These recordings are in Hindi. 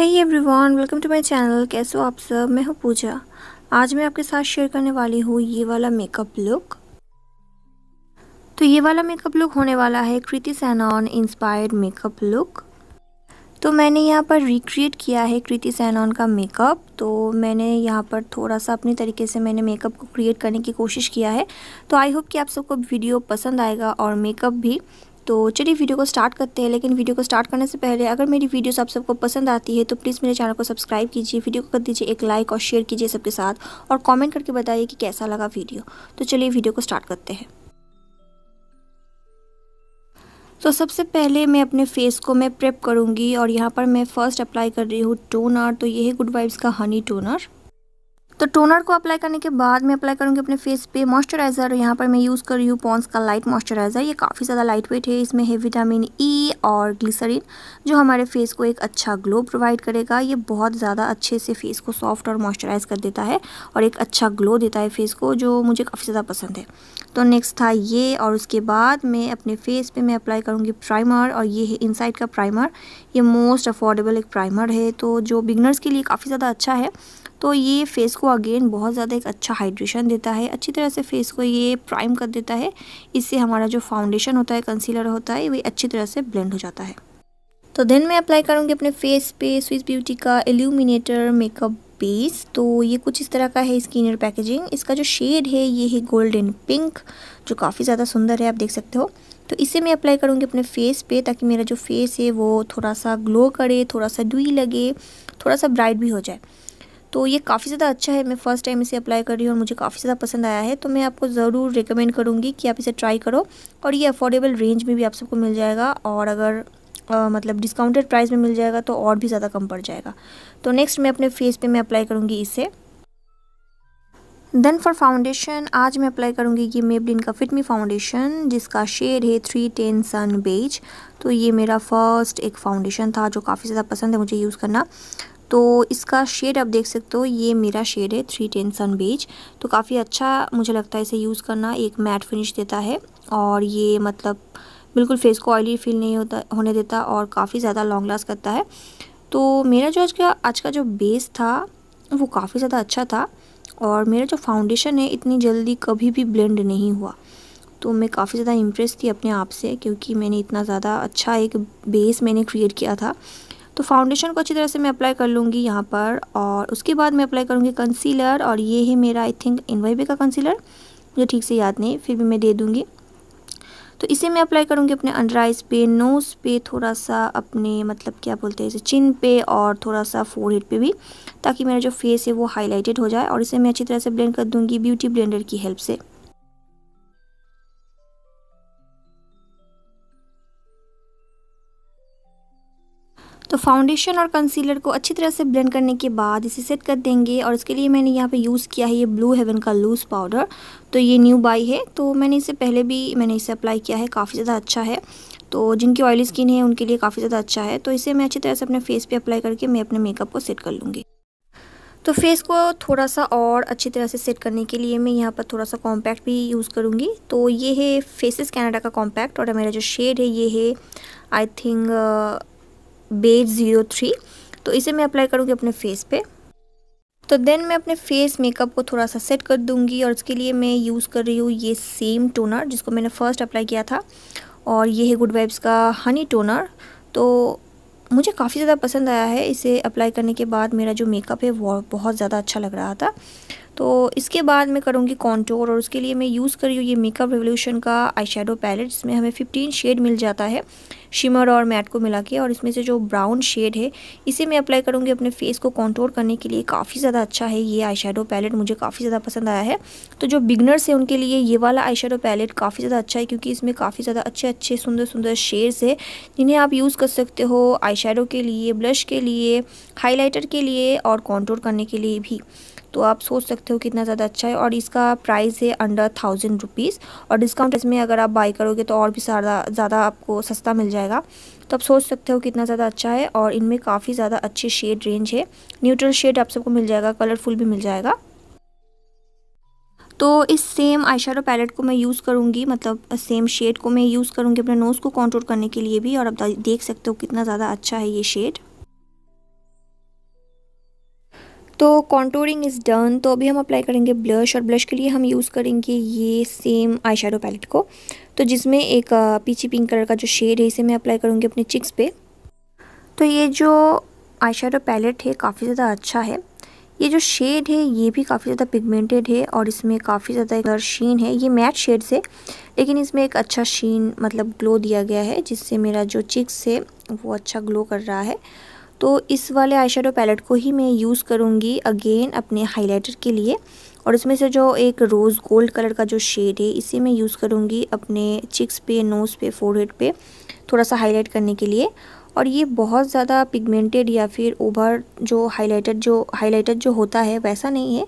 hey everyone welcome to my channel कैसे हो आप सब मैं हूँ पूजा आज मैं आपके साथ शेयर करने वाली हूँ ये वाला मेकअप लुक तो ये वाला मेकअप लुक होने वाला है Kriti Sanon inspired makeup look तो मैंने यहाँ पर रिक्रिएट किया है कृति सैनॉन का मेकअप तो मैंने यहाँ पर थोड़ा सा अपने तरीके से मैंने मेकअप को क्रिएट करने की कोशिश किया है तो आई होप कि आप सबको वीडियो पसंद आएगा और मेकअप भी तो चलिए वीडियो को स्टार्ट करते हैं लेकिन वीडियो को स्टार्ट करने से पहले अगर मेरी वीडियोस आप सबको पसंद आती है तो प्लीज़ मेरे चैनल को सब्सक्राइब कीजिए वीडियो को कर दीजिए एक लाइक और शेयर कीजिए सबके साथ और कमेंट करके बताइए कि कैसा लगा वीडियो तो चलिए वीडियो को स्टार्ट करते हैं तो सबसे पहले मैं अपने फेस को मैं प्रेप करूँगी और यहाँ पर मैं फ़र्स्ट अप्लाई कर रही हूँ टोनर तो ये है गुड वाइब्स का हनी टोनर तो टोनर को अप्लाई करने के बाद मैं अप्लाई करूँगी अपने फेस पे मॉइस्चराइज़र यहाँ पर मैं यूज़ कर रही हूँ पॉन्स का लाइट मॉइस्चराइज़र ये काफ़ी ज़्यादा लाइट वेट है इसमें है विटामिन ई e और ग्लिसरीन जो हमारे फेस को एक अच्छा ग्लो प्रोवाइड करेगा ये बहुत ज़्यादा अच्छे से फेस को सॉफ्ट और मॉइस्चराइज़ कर देता है और एक अच्छा ग्लो देता है फेस को जो मुझे काफ़ी ज़्यादा पसंद है तो नेक्स्ट था ये और उसके बाद मैं अपने फेस पे मैं अप्लाई करूँगी प्राइमर और ये है इनसाइड का प्राइमर ये मोस्ट अफोर्डेबल एक प्राइमर है तो जो बिगनर्स के लिए काफ़ी ज़्यादा अच्छा है तो ये फेस को अगेन बहुत ज़्यादा एक अच्छा हाइड्रेशन देता है अच्छी तरह से फेस को ये प्राइम कर देता है इससे हमारा जो फाउंडेशन होता है कंसीलर होता है वह अच्छी तरह से ब्लेंड हो जाता है तो देन मैं अप्लाई करूँगी अपने फेस पे स्विस ब्यूटी का एल्यूमिनेटर मेकअप पीस तो ये कुछ इस तरह का है इसकी इनर पैकेजिंग इसका जो शेड है ये है गोल्डन पिंक जो काफ़ी ज़्यादा सुंदर है आप देख सकते हो तो इसे मैं अप्लाई करूँगी अपने फेस पे ताकि मेरा जो फेस है वो थोड़ा सा ग्लो करे थोड़ा सा डुई लगे थोड़ा सा ब्राइट भी हो जाए तो ये काफ़ी ज़्यादा अच्छा है मैं फ़र्स्ट टाइम इसे अप्लाई कर रही हूँ और मुझे काफ़ी ज़्यादा पसंद आया है तो मैं आपको ज़रूर रिकमेंड करूँगी कि आप इसे ट्राई करो और ये अफोर्डेबल रेंज में भी आप सबको मिल जाएगा और अगर आ, मतलब डिस्काउंटेड प्राइस में मिल जाएगा तो और भी ज़्यादा कम पड़ जाएगा तो नेक्स्ट मैं अपने फेस पे मैं अप्लाई करूँगी इसे देन फॉर फाउंडेशन आज मैं अप्लाई करूँगी ये मेबलिन का फिटमी फाउंडेशन जिसका शेड है थ्री टेन सन बेज तो ये मेरा फर्स्ट एक फाउंडेशन था जो काफ़ी ज़्यादा पसंद है मुझे यूज़ करना तो इसका शेड आप देख सकते हो ये मेरा शेड है थ्री टेन सन बेज तो काफ़ी अच्छा मुझे लगता है इसे यूज़ करना एक मैट फिनिश देता है और ये मतलब बिल्कुल फेस को ऑयली फील नहीं होता होने देता और काफ़ी ज़्यादा लॉन्ग लास्ट करता है तो मेरा जो आज का आज का जो बेस था वो काफ़ी ज़्यादा अच्छा था और मेरा जो फाउंडेशन है इतनी जल्दी कभी भी ब्लेंड नहीं हुआ तो मैं काफ़ी ज़्यादा इम्प्रेस थी अपने आप से क्योंकि मैंने इतना ज़्यादा अच्छा एक बेस मैंने क्रिएट किया था तो फाउंडेशन को अच्छी तरह से मैं अप्लाई कर लूँगी यहाँ पर और उसके बाद मैं अप्लाई करूँगी कंसीलर और ये है मेरा आई थिंक इन का कंसीलर मुझे ठीक से याद नहीं फिर भी मैं दे दूँगी तो इसे मैं अप्लाई करूँगी अपने अंडर आइज़ पे नोज़ पे थोड़ा सा अपने मतलब क्या बोलते हैं इसे चिन पे और थोड़ा सा फोरहेड पे भी ताकि मेरा जो फेस है वो हाईलाइटेड हो जाए और इसे मैं अच्छी तरह से ब्लेंड कर दूँगी ब्यूटी ब्लेंडर की हेल्प से तो फाउंडेशन और कंसीलर को अच्छी तरह से ब्लेंड करने के बाद इसे सेट कर देंगे और इसके लिए मैंने यहाँ पे यूज़ किया है ये ब्लू हेवन का लूज़ पाउडर तो ये न्यू बाई है तो मैंने इसे पहले भी मैंने इसे अप्लाई किया है काफ़ी ज़्यादा अच्छा है तो जिनकी ऑयली स्किन है उनके लिए काफ़ी ज़्यादा अच्छा है तो इसे मैं अच्छी तरह से अपने फेस पर अप्लाई करके मैं अपने मेकअप को सेट कर लूँगी तो फेस को थोड़ा सा और अच्छी तरह से सेट करने के लिए मैं यहाँ पर थोड़ा सा कॉम्पैक्ट भी यूज़ करूँगी तो ये है फेसेस कनाडा का कॉम्पैक्ट और मेरा जो शेड है ये है I think beige zero three तो इसे मैं अप्लाई करूँगी अपने फेस पे तो देन मैं अपने फेस मेकअप को थोड़ा सा सेट कर दूँगी और उसके लिए मैं यूज़ कर रही हूँ ये सेम टोनर जिसको मैंने फ़र्स्ट अप्लाई किया था और ये है गुड वाइब्स का हनी टोनर तो मुझे काफ़ी ज़्यादा पसंद आया है इसे अप्लाई करने के बाद मेरा जो मेकअप है वो बहुत ज़्यादा अच्छा लग रहा था तो इसके बाद मैं करूँगी कॉन्टोर और उसके लिए मैं यूज़ कर रही हूँ ये मेकअप रेवोल्यूशन का आई शेडो पैलेट जिसमें हमें फिफ्टीन शेड मिल जाता है शिमर और मैट को मिला के और इसमें से जो ब्राउन शेड है इसे मैं अप्लाई करूँगी अपने फेस को कॉन्टोर करने के लिए काफ़ी ज़्यादा अच्छा है ये आई शेडो पैलेट मुझे काफ़ी ज़्यादा पसंद आया है तो जो बिगनर्स है उनके लिए ये वाला आई शेडो पैलेट काफ़ी ज़्यादा अच्छा है क्योंकि इसमें काफ़ी ज़्यादा अच्छे अच्छे सुंदर सुंदर शेड्स है जिन्हें आप यूज़ कर सकते हो आई के लिए ब्लश के लिए हाईलाइटर के लिए और कॉन्टोर करने के लिए भी तो आप सोच सकते हो कितना ज़्यादा अच्छा है और इसका प्राइस है अंडर थाउजेंड रुपीज़ और डिस्काउंट इसमें अगर आप बाई करोगे तो और भी सारा ज़्यादा आपको सस्ता मिल जाएगा तो आप सोच सकते हो कितना ज़्यादा अच्छा है और इनमें काफ़ी ज़्यादा अच्छी शेड रेंज है न्यूट्रल शेड आप सबको मिल जाएगा कलरफुल भी मिल जाएगा तो इस सेम आई पैलेट को मैं यूज़ करूँगी मतलब सेम शेड को मैं यूज़ करूँगी अपने नोज़ को कॉन्ट्रोल करने के लिए भी और आप देख सकते हो कितना ज़्यादा अच्छा है ये शेड तो कॉन्टोरिंग इज़ डन तो अभी हम अप्लाई करेंगे ब्लश और ब्लश के लिए हम यूज़ करेंगे ये सेम आई पैलेट को तो जिसमें एक पीछे पिंक कलर का जो शेड है इसे मैं अप्लाई करूँगी अपने चिक्स पे तो ये जो आई पैलेट है काफ़ी ज़्यादा अच्छा है ये जो शेड है ये भी काफ़ी ज़्यादा पिगमेंटेड है और इसमें काफ़ी ज़्यादा एक शीन है ये मैट शेड से लेकिन इसमें एक अच्छा शीन मतलब ग्लो दिया गया है जिससे मेरा जो चिक्स है वो अच्छा ग्लो कर रहा है तो इस वाले आई पैलेट को ही मैं यूज़ करूँगी अगेन अपने हाईलाइटर के लिए और इसमें से जो एक रोज़ गोल्ड कलर का जो शेड है इसे मैं यूज़ करूँगी अपने चिक्स पे नोज़ पे फोरहेड पे थोड़ा सा हाईलाइट करने के लिए और ये बहुत ज़्यादा पिगमेंटेड या फिर ओवर जो हाईलाइटर जो हाईलाइटर जो होता है वैसा नहीं है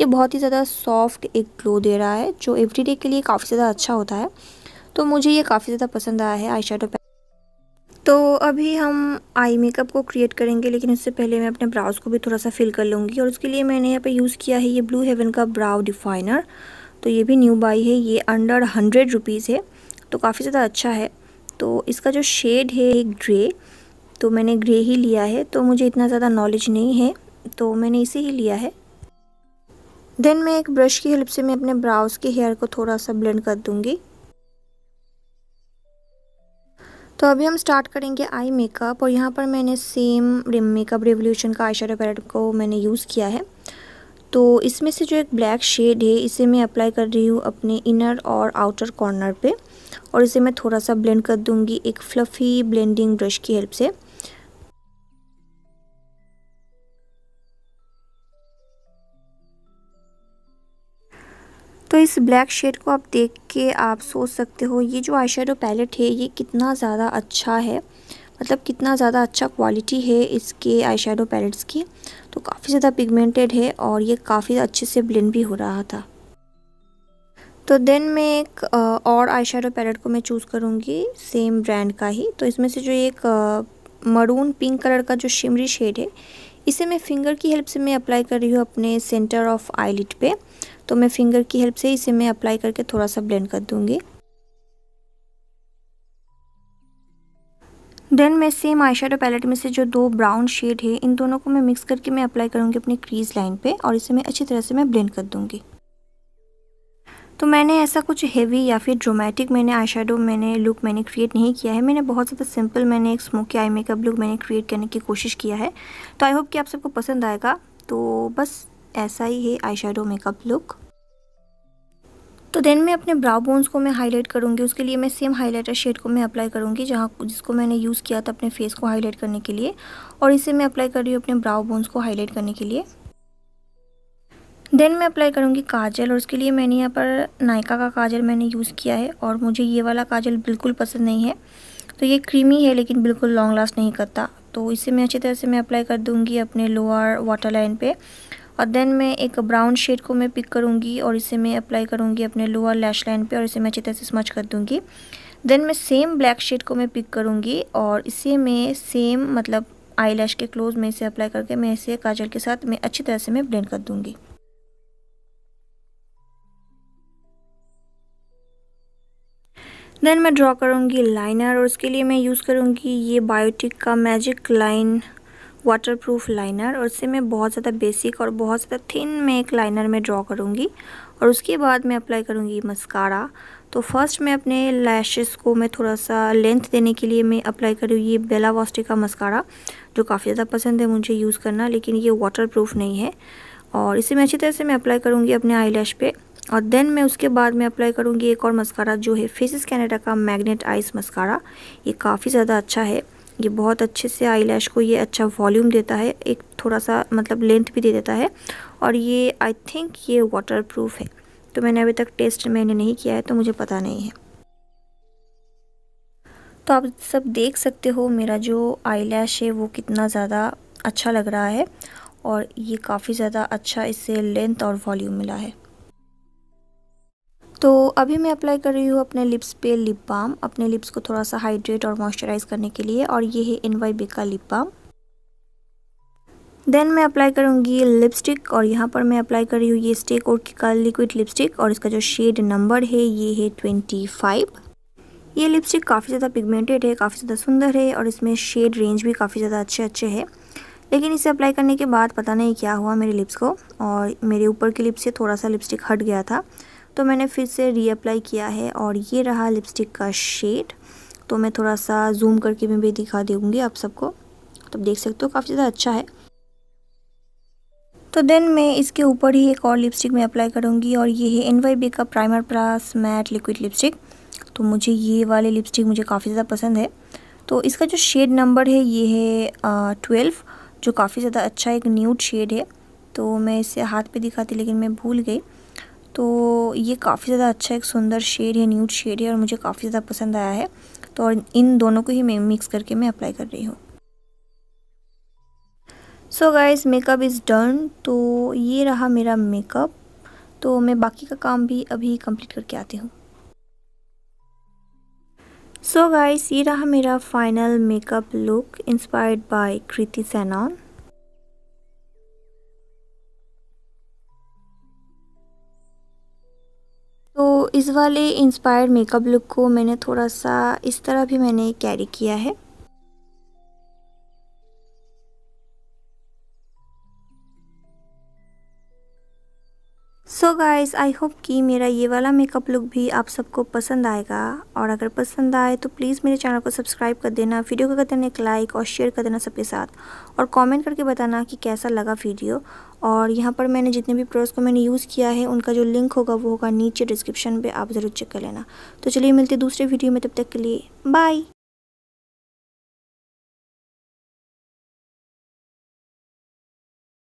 ये बहुत ही ज़्यादा सॉफ्ट एक ग्लो दे रहा है जो एवरीडे के लिए काफ़ी ज़्यादा अच्छा होता है तो मुझे ये काफ़ी ज़्यादा पसंद आया है आई तो अभी हम आई मेकअप को क्रिएट करेंगे लेकिन उससे पहले मैं अपने ब्राउज़ को भी थोड़ा सा फिल कर लूँगी और उसके लिए मैंने यहाँ पे यूज़ किया है ये ब्लू हेवन का ब्राउ डिफाइनर तो ये भी न्यू बाई है ये अंडर हंड्रेड रुपीज़ है तो काफ़ी ज़्यादा अच्छा है तो इसका जो शेड है एक ग्रे तो मैंने ग्रे ही लिया है तो मुझे इतना ज़्यादा नॉलेज नहीं है तो मैंने इसे ही लिया है देन मैं एक ब्रश की हेल्प से मैं अपने ब्राउज़ के हेयर को थोड़ा सा ब्लेंड कर दूँगी तो अभी हम स्टार्ट करेंगे आई मेकअप और यहाँ पर मैंने सेम रिम मेकअप रेवोल्यूशन का आई शेडो पैलेट को मैंने यूज़ किया है तो इसमें से जो एक ब्लैक शेड है इसे मैं अप्लाई कर रही हूँ अपने इनर और आउटर कॉर्नर पे और इसे मैं थोड़ा सा ब्लेंड कर दूँगी एक फ्लफ़ी ब्लेंडिंग ब्रश की हेल्प से तो इस ब्लैक शेड को आप देख के आप सोच सकते हो ये जो आई पैलेट है ये कितना ज़्यादा अच्छा है मतलब कितना ज़्यादा अच्छा क्वालिटी है इसके आई पैलेट्स की तो काफ़ी ज़्यादा पिगमेंटेड है और ये काफ़ी अच्छे से ब्लेंड भी हो रहा था तो देन मैं एक और आई पैलेट को मैं चूज़ करूँगी सेम ब्रांड का ही तो इसमें से जो एक मरून पिंक कलर का जो शिमरी शेड है इसे मैं फिंगर की हेल्प से मैं अप्लाई कर रही हूँ अपने सेंटर ऑफ आईलिट पे तो मैं फिंगर की हेल्प से इसे मैं अप्लाई करके थोड़ा सा ब्लेंड कर दूंगी देन मैं सेम आई पैलेट में से जो दो ब्राउन शेड है इन दोनों को मैं मिक्स करके मैं अप्लाई करूंगी अपनी क्रीज लाइन पे और इसे मैं अच्छी तरह से मैं ब्लेंड कर दूंगी तो मैंने ऐसा कुछ हेवी या फिर ड्रोमेटिक मैंने आई मैंने लुक मैंने क्रिएट नहीं किया है मैंने बहुत ज़्यादा सिंपल मैंने एक स्मोकी आई मेकअप लुक मैंने क्रिएट करने की कोशिश किया है तो आई होप कि आप सबको पसंद आएगा तो बस ऐसा ही है आई मेकअप लुक तो देन मैं अपने ब्राउ बोन्स को मैं हाईलाइट करूँगी उसके लिए मैं सेम हाईलाइटर शेड को मैं अप्लाई करूँगी जहाँ जिसको मैंने यूज़ किया था अपने फेस को हाईलाइट करने के लिए और इसे मैं अप्लाई कर रही हूँ अपने ब्राउ बोन्स को हाईलाइट करने के लिए देन मैं अप्लाई करूँगी काजल और उसके लिए मैंने यहाँ पर नायका का काजल मैंने यूज़ किया है और मुझे ये वाला काजल बिल्कुल पसंद नहीं है तो ये क्रीमी है लेकिन बिल्कुल लॉन्ग लास्ट नहीं करता तो इसे मैं अच्छी तरह से मैं अप्लाई कर दूँगी अपने लोअर वाटर लाइन पर और देन मैं एक ब्राउन शेड को मैं पिक करूँगी और इसे मैं अप्लाई करूँगी अपने लोअर लैश लाइन पर और इसे मैं अच्छी तरह से स्मच कर दूँगी देन मैं सेम ब्लैक शेड को मैं पिक करूँगी और इसे मैं सेम मतलब आई लैश के क्लोज में इसे अप्लाई करके मैं इसे काजल के साथ मैं अच्छी तरह से मैं ब्लेंड कर दूँगी देन मैं ड्रॉ करूँगी लाइनर और उसके लिए मैं यूज़ करूँगी ये बायोटिक का मैजिक लाइन वाटरप्रूफ लाइनर और इससे मैं बहुत ज़्यादा बेसिक और बहुत ज़्यादा थिन में एक लाइनर में ड्रॉ करूँगी और उसके बाद मैं अप्लाई करूँगी मस्कारा तो फर्स्ट मैं अपने लैशेस को मैं थोड़ा सा लेंथ देने के लिए मैं अप्लाई करूँ ये बेला वॉस्टे का मस्कारा जो काफ़ी ज़्यादा पसंद है मुझे यूज़ करना लेकिन ये प्रूफ नहीं है और इसे मैं अच्छी तरह से मैं अप्लाई करूँगी अपने आई लैश पर और देन मैं उसके बाद मैं अप्लाई करूँगी एक और मस्कारा जो है फेसिस कैनेडा का मैग्नेट आइस मस्कारा ये काफ़ी ज़्यादा अच्छा है ये बहुत अच्छे से आई को ये अच्छा वॉल्यूम देता है एक थोड़ा सा मतलब लेंथ भी दे देता है और ये आई थिंक ये वाटरप्रूफ है तो मैंने अभी तक टेस्ट मैंने नहीं किया है तो मुझे पता नहीं है तो आप सब देख सकते हो मेरा जो आई है वो कितना ज़्यादा अच्छा लग रहा है और ये काफ़ी ज़्यादा अच्छा इससे लेंथ और वॉल्यूम मिला है तो अभी मैं अप्लाई कर रही हूँ अपने लिप्स पे लिप बाम अपने लिप्स को थोड़ा सा हाइड्रेट और मॉइस्चराइज करने के लिए और ये है एन वाई बी का लिप बाम देन मैं अप्लाई करूँगी लिपस्टिक और यहाँ पर मैं अप्लाई कर रही हूँ ये स्टेक और का लिक्विड लिपस्टिक और इसका जो शेड नंबर है ये है ट्वेंटी फाइव ये लिपस्टिक काफ़ी ज़्यादा पिगमेंटेड है काफ़ी ज़्यादा सुंदर है और इसमें शेड रेंज भी काफ़ी ज़्यादा अच्छे अच्छे है लेकिन इसे अप्लाई करने के बाद पता नहीं क्या हुआ मेरे लिप्स को और मेरे ऊपर की लिप्स से थोड़ा सा लिपस्टिक हट गया था तो मैंने फिर से रीअप्लाई किया है और ये रहा लिपस्टिक का शेड तो मैं थोड़ा सा जूम करके मैं भी दिखा दूँगी आप सबको तो देख सकते हो काफ़ी ज़्यादा अच्छा है तो देन मैं इसके ऊपर ही एक और लिपस्टिक मैं अप्लाई करूँगी और ये है एन वाई बी का primer plus matte liquid lipstick तो मुझे ये वाले लिपस्टिक मुझे काफ़ी ज़्यादा पसंद है तो इसका जो शेड नंबर है ये है ट्वेल्व जो काफ़ी ज़्यादा अच्छा एक न्यूड शेड है तो मैं इसे हाथ पे दिखाती लेकिन मैं भूल गई तो ये काफ़ी ज़्यादा अच्छा एक सुंदर शेड है न्यूट शेड है और मुझे काफ़ी ज़्यादा पसंद आया है तो इन दोनों को ही मैं मिक्स करके मैं अप्लाई कर रही हूँ so guys makeup is done तो ये रहा मेरा मेकअप तो मैं बाकी का काम भी अभी कंप्लीट करके आती हूँ सो गाइज़ ये रहा मेरा final makeup look inspired by Kriti Sanon इस वाले इंस्पायर्ड मेकअप लुक को मैंने थोड़ा सा इस तरह भी मैंने कैरी किया है सो गाइस आई होप कि मेरा ये वाला मेकअप लुक भी आप सबको पसंद आएगा और अगर पसंद आए तो प्लीज़ मेरे चैनल को सब्सक्राइब कर देना वीडियो को कर देना एक लाइक और शेयर कर देना सबके साथ और कमेंट करके बताना कि कैसा लगा वीडियो और यहाँ पर मैंने जितने भी प्रोडक्ट्स को मैंने यूज़ किया है उनका जो लिंक होगा वो होगा नीचे डिस्क्रिप्शन पर आप ज़रूर चेक कर लेना तो चलिए मिलते दूसरे वीडियो में तब तक के लिए बाय